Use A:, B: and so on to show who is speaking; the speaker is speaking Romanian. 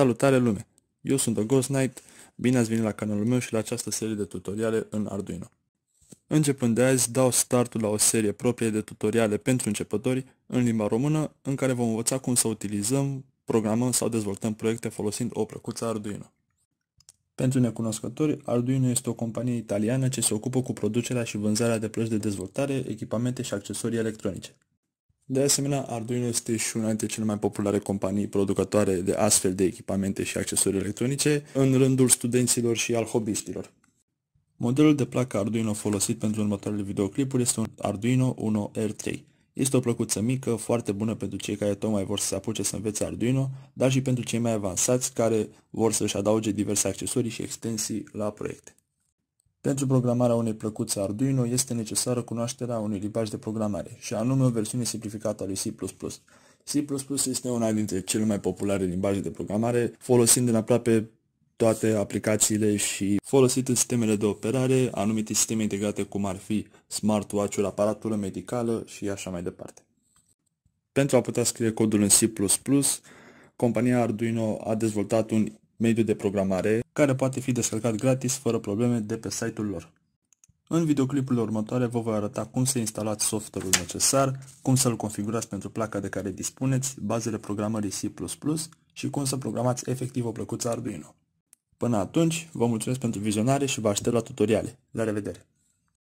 A: Salutare lume! Eu sunt The Ghost Knight, bine ați venit la canalul meu și la această serie de tutoriale în Arduino. Începând de azi, dau startul la o serie proprie de tutoriale pentru începători în limba română, în care vom învăța cum să utilizăm, programăm sau dezvoltăm proiecte folosind o plăcuță Arduino. Pentru necunoscători, Arduino este o companie italiană ce se ocupă cu producerea și vânzarea de plăci de dezvoltare, echipamente și accesorii electronice. De asemenea, Arduino este și una dintre cele mai populare companii producătoare de astfel de echipamente și accesorii electronice în rândul studenților și al hobbyistilor. Modelul de placă Arduino folosit pentru următoarele videoclipuri este un Arduino 1R3. Este o plăcuță mică, foarte bună pentru cei care tocmai vor să se apuce să învețe Arduino, dar și pentru cei mai avansați care vor să-și adauge diverse accesorii și extensii la proiecte. Pentru programarea unei plăcuțe Arduino este necesară cunoașterea unui limbaj de programare, și anume o versiune simplificată a lui C++. C++ este una dintre cele mai populare limbaje de programare, folosind în aproape toate aplicațiile și folosit în sistemele de operare, anumite sisteme integrate cum ar fi smartwatch-uri, aparatură medicală și așa mai departe. Pentru a putea scrie codul în C++, compania Arduino a dezvoltat un mediu de programare, care poate fi descărcat gratis fără probleme de pe site-ul lor. În videoclipul următoare vă voi arăta cum să instalați software-ul necesar, cum să-l configurați pentru placa de care dispuneți, bazele programării C++ și cum să programați efectiv o plăcuță Arduino. Până atunci, vă mulțumesc pentru vizionare și vă aștept la tutoriale. La revedere!